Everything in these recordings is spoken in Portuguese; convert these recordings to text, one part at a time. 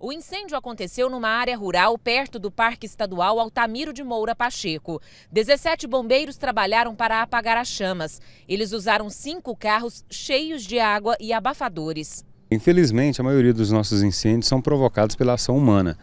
O incêndio aconteceu numa área rural perto do Parque Estadual Altamiro de Moura Pacheco. 17 bombeiros trabalharam para apagar as chamas. Eles usaram cinco carros cheios de água e abafadores. Infelizmente, a maioria dos nossos incêndios são provocados pela ação humana.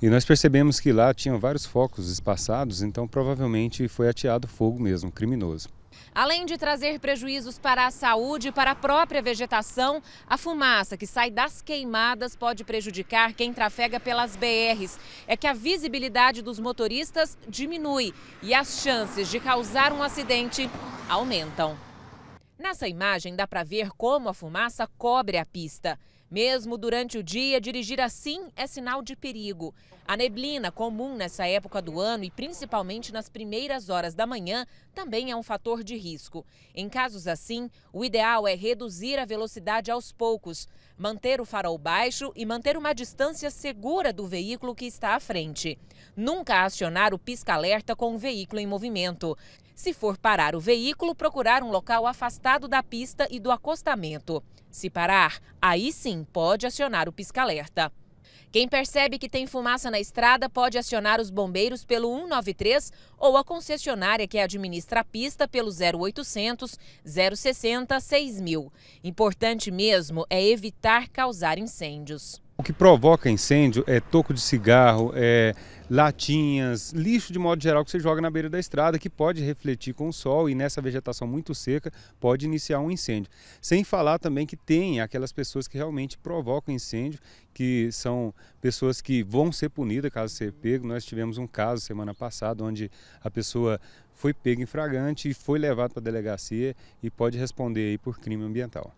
E nós percebemos que lá tinham vários focos espaçados, então provavelmente foi ateado fogo mesmo, criminoso. Além de trazer prejuízos para a saúde e para a própria vegetação, a fumaça que sai das queimadas pode prejudicar quem trafega pelas BRs. É que a visibilidade dos motoristas diminui e as chances de causar um acidente aumentam. Nessa imagem dá para ver como a fumaça cobre a pista. Mesmo durante o dia, dirigir assim é sinal de perigo. A neblina, comum nessa época do ano e principalmente nas primeiras horas da manhã, também é um fator de risco. Em casos assim, o ideal é reduzir a velocidade aos poucos manter o farol baixo e manter uma distância segura do veículo que está à frente. Nunca acionar o pisca-alerta com o veículo em movimento. Se for parar o veículo, procurar um local afastado da pista e do acostamento. Se parar, aí sim pode acionar o pisca-alerta. Quem percebe que tem fumaça na estrada pode acionar os bombeiros pelo 193 ou a concessionária que administra a pista pelo 0800 060 6000. Importante mesmo é evitar causar incêndios. O que provoca incêndio é toco de cigarro, é latinhas, lixo de modo geral que você joga na beira da estrada, que pode refletir com o sol e nessa vegetação muito seca pode iniciar um incêndio. Sem falar também que tem aquelas pessoas que realmente provocam incêndio, que são pessoas que vão ser punidas caso ser pego. Nós tivemos um caso semana passada onde a pessoa foi pega em fragante e foi levada para a delegacia e pode responder aí por crime ambiental.